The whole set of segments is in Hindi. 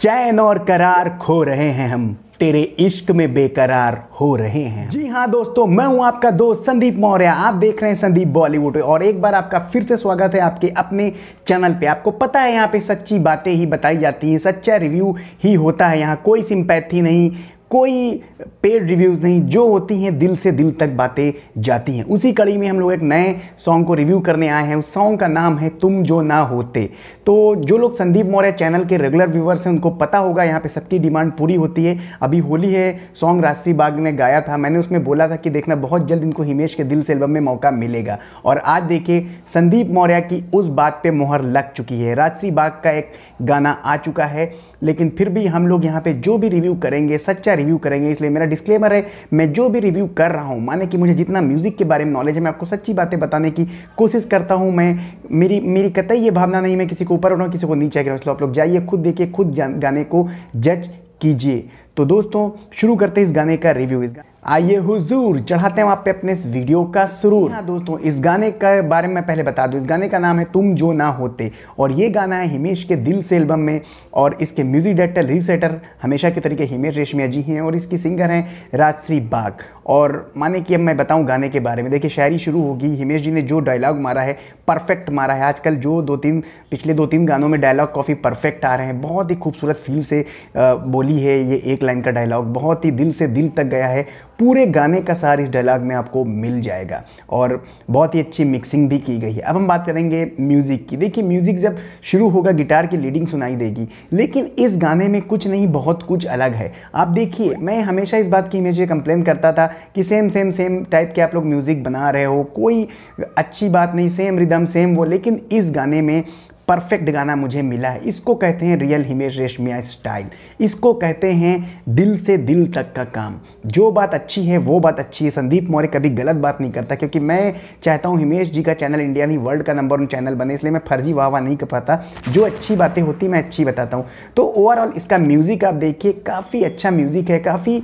चैन और करार खो रहे हैं हम तेरे इश्क में बेकरार हो रहे हैं जी हाँ दोस्तों मैं हूं आपका दोस्त संदीप मौर्य आप देख रहे हैं संदीप बॉलीवुड और एक बार आपका फिर से स्वागत है आपके अपने चैनल पे आपको पता है यहाँ पे सच्ची बातें ही बताई जाती हैं सच्चा रिव्यू ही होता है यहाँ कोई सिंपैथी नहीं कोई पेड रिव्यूज़ नहीं जो होती हैं दिल से दिल तक बातें जाती हैं उसी कड़ी में हम लोग एक नए सॉन्ग को रिव्यू करने आए हैं उस सॉन्ग का नाम है तुम जो ना होते तो जो लोग संदीप मौर्य चैनल के रेगुलर व्यूवर्स हैं उनको पता होगा यहाँ पे सबकी डिमांड पूरी होती है अभी होली है सॉन्ग राष्ट्रीय बाग ने गाया था मैंने उसमें बोला था कि देखना बहुत जल्द इनको हिमेश के दिल से एल्बम में मौका मिलेगा और आज देखिए संदीप मौर्य की उस बात पर मोहर लग चुकी है राष्ट्रीय बाग का एक गाना आ चुका है लेकिन फिर भी हम लोग यहाँ पर जो भी रिव्यू करेंगे सच्चा रिव्यू करेंगे इसलिए मेरा डिस्क्लेमर है मैं जो भी रिव्यू कर रहा हूँ माने कि मुझे जितना म्यूज़िक के बारे में नॉलेज है मैं आपको सच्ची बातें बताने की कोशिश करता हूँ मैं मेरी मेरी कतई ये भावना नहीं मैं किसी को ऊपर उठाऊँ किसी को नीचे गिराऊँ आप लोग जाइए खुद देखिए खुद गाने को जज कीजिए तो दोस्तों शुरू करते हैं इस गाने का रिव्यू इस गाने आइए हुजूर चढ़ाते हैं वहाँ पे अपने इस वीडियो का सुरूर हाँ दोस्तों इस गाने के बारे में पहले बता दूँ इस गाने का नाम है तुम जो ना होते और ये गाना है हिमेश के दिल से एल्बम में और इसके म्यूजिक डायरेक्टर रिसेटर हमेशा के तरीके हिमेश रेशमिया जी हैं और इसकी सिंगर हैं राजश्री बाग और माने कि अब मैं बताऊं गाने के बारे में देखिए शायरी शुरू होगी हिमेश जी ने जो डायलॉग मारा है परफेक्ट मारा है आजकल जो दो तीन पिछले दो तीन गानों में डायलॉग काफ़ी परफेक्ट आ रहे हैं बहुत ही खूबसूरत फील से बोली है ये एक लाइन का डायलॉग बहुत ही दिल से दिल तक गया है पूरे गाने का सार इस डायलॉग में आपको मिल जाएगा और बहुत ही अच्छी मिक्सिंग भी की गई है अब हम बात करेंगे म्यूज़िक की देखिए म्यूज़िक जब शुरू होगा गिटार की लीडिंग सुनाई देगी लेकिन इस गाने में कुछ नहीं बहुत कुछ अलग है आप देखिए मैं हमेशा इस बात की मुझे कंप्लेन करता था कि सेम सेम सेम टाइप के आप लोग म्यूज़िक बना रहे हो कोई अच्छी बात नहीं सेम रिदम सेम वो लेकिन इस गाने में परफेक्ट गाना मुझे मिला है इसको कहते हैं रियल हिमेश रेशमिया स्टाइल इसको कहते हैं दिल से दिल तक का काम जो बात अच्छी है वो बात अच्छी है संदीप मौर्य कभी गलत बात नहीं करता क्योंकि मैं चाहता हूँ हिमेश जी का चैनल इंडिया नहीं वर्ल्ड का नंबर वन चैनल बने इसलिए मैं फर्जी वाह वाह नहीं कर पाता जो अच्छी बातें होती मैं अच्छी बताता हूँ तो ओवरऑल इसका म्यूज़िक आप देखिए काफ़ी अच्छा म्यूज़िक है काफ़ी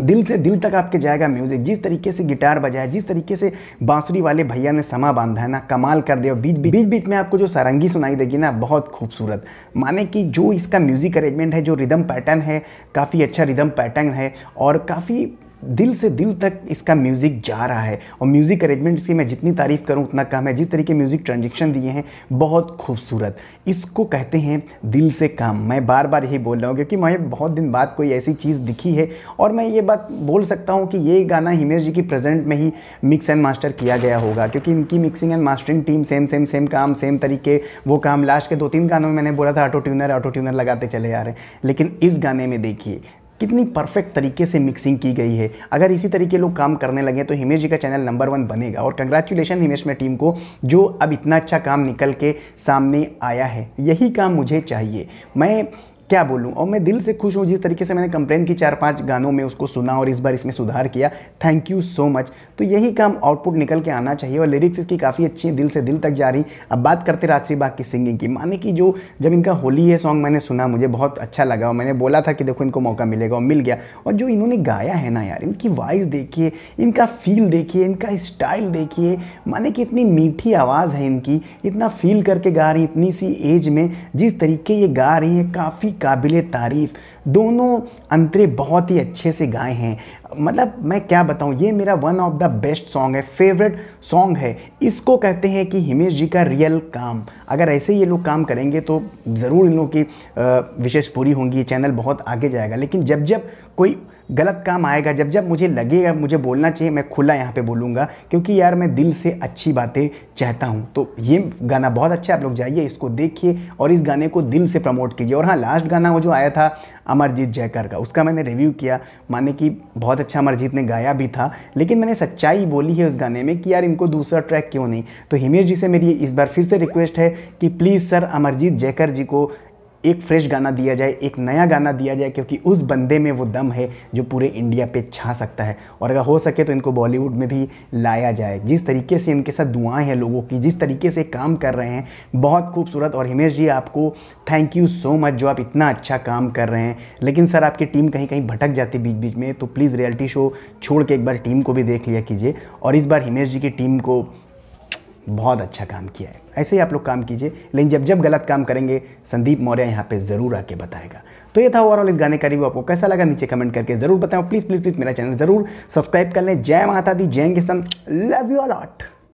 दिल से दिल तक आपके जाएगा म्यूज़िक जिस तरीके से गिटार बजाया जिस तरीके से बांसुरी वाले भैया ने समा बांधा है ना कमाल कर दिया बीच बीच बीच बीच में आपको जो सारंगी सुनाई देगी ना बहुत खूबसूरत माने कि जो इसका म्यूज़िक अरेंजमेंट है जो रिदम पैटर्न है काफ़ी अच्छा रिदम पैटर्न है और काफ़ी दिल से दिल तक इसका म्यूज़िक जा रहा है और म्यूज़िक अरेंजमेंट्स की मैं जितनी तारीफ़ करूँ उतना कम है जिस तरीके म्यूज़िक ट्रांजेक्शन दिए हैं बहुत खूबसूरत इसको कहते हैं दिल से काम मैं बार बार यही बोल रहा हूँ क्योंकि मुझे बहुत दिन बाद कोई ऐसी चीज़ दिखी है और मैं ये बात बोल सकता हूँ कि ये गाना हिमेश जी की प्रेजेंट में ही मिक्स एंड मास्टर किया गया होगा क्योंकि इनकी mixing and mastering team same same same काम सेम तरीके वो काम लास्ट के दो तीन गानों में मैंने बोला था ऑटो ट्यूनर ऑटो ट्यूनर लगाते चले जा रहे हैं लेकिन इस गाने में देखिए कितनी परफेक्ट तरीके से मिक्सिंग की गई है अगर इसी तरीके लोग काम करने लगे तो हिमेश जी का चैनल नंबर वन बनेगा और कंग्रेचुलेशन हिमेश में टीम को जो अब इतना अच्छा काम निकल के सामने आया है यही काम मुझे चाहिए मैं क्या बोलूँ और मैं दिल से खुश हूँ जिस तरीके से मैंने कंप्लेन की चार पाँच गानों में उसको सुना और इस बार इसमें सुधार किया थैंक यू सो मच तो यही काम आउटपुट निकल के आना चाहिए और लिरिक्स इसकी काफ़ी अच्छी दिल से दिल तक जा रही अब बात करते राजश्री बाग की सिंगिंग की माने कि जो जब इनका होली है सॉन्ग मैंने सुना मुझे बहुत अच्छा लगा और मैंने बोला था कि देखो इनको मौका मिलेगा और मिल गया और जो इन्होंने गाया है ना यार इनकी वॉइस देखिए इनका फील देखिए इनका स्टाइल देखिए माने कि इतनी मीठी आवाज़ है इनकी इतना फील करके गा रही इतनी सी एज में जिस तरीके ये गा रही हैं काफ़ी काबिल तारीफ़ दोनों अंतरे बहुत ही अच्छे से गाए हैं मतलब मैं क्या बताऊं ये मेरा one of the best song है फेवरेट सॉन्ग है इसको कहते हैं कि हिमेश जी का रियल काम अगर ऐसे ये लोग काम करेंगे तो ज़रूर इन लोगों की विशेष पूरी होंगी ये चैनल बहुत आगे जाएगा लेकिन जब जब कोई गलत काम आएगा जब जब मुझे लगेगा मुझे बोलना चाहिए मैं खुला यहाँ पे बोलूँगा क्योंकि यार मैं दिल से अच्छी बातें चाहता हूँ तो ये गाना बहुत अच्छा आप लोग जाइए इसको देखिए और इस गाने को दिल से प्रमोट कीजिए और हाँ लास्ट गाना वो जो आया था अमरजीत जयकर का उसका मैंने रिव्यू किया माने कि बहुत अच्छा अमरजीत ने गाया भी था लेकिन मैंने सच्चाई बोली है उस गाने में कि यार इनको दूसरा ट्रैक क्यों नहीं तो हिमेश जी से मेरी इस बार फिर से रिक्वेस्ट है कि प्लीज़ सर अमरजीत जयकर जी को एक फ्रेश गाना दिया जाए एक नया गाना दिया जाए क्योंकि उस बंदे में वो दम है जो पूरे इंडिया पे छा सकता है और अगर हो सके तो इनको बॉलीवुड में भी लाया जाए जिस तरीके से इनके साथ दुआएं हैं लोगों की जिस तरीके से काम कर रहे हैं बहुत खूबसूरत और हिमेश जी आपको थैंक यू सो मच जो आप इतना अच्छा काम कर रहे हैं लेकिन सर आपकी टीम कहीं कहीं भटक जाती बीच बीच में तो प्लीज़ रियलिटी शो छोड़ के एक बार टीम को भी देख लिया कीजिए और इस बार हिमेश जी की टीम को बहुत अच्छा काम किया है ऐसे ही आप लोग काम कीजिए लेकिन जब जब गलत काम करेंगे संदीप मौर्य यहाँ पे ज़रूर आके बताएगा तो ये था ओवरऑल इस गाने का रिव्यू आपको कैसा लगा नीचे कमेंट करके ज़रूर बताएं प्लीज़ प्लीज़ प्लीज़ मेरा चैनल ज़रूर सब्सक्राइब कर लें जय माता दी जय किसान लव यू अलॉट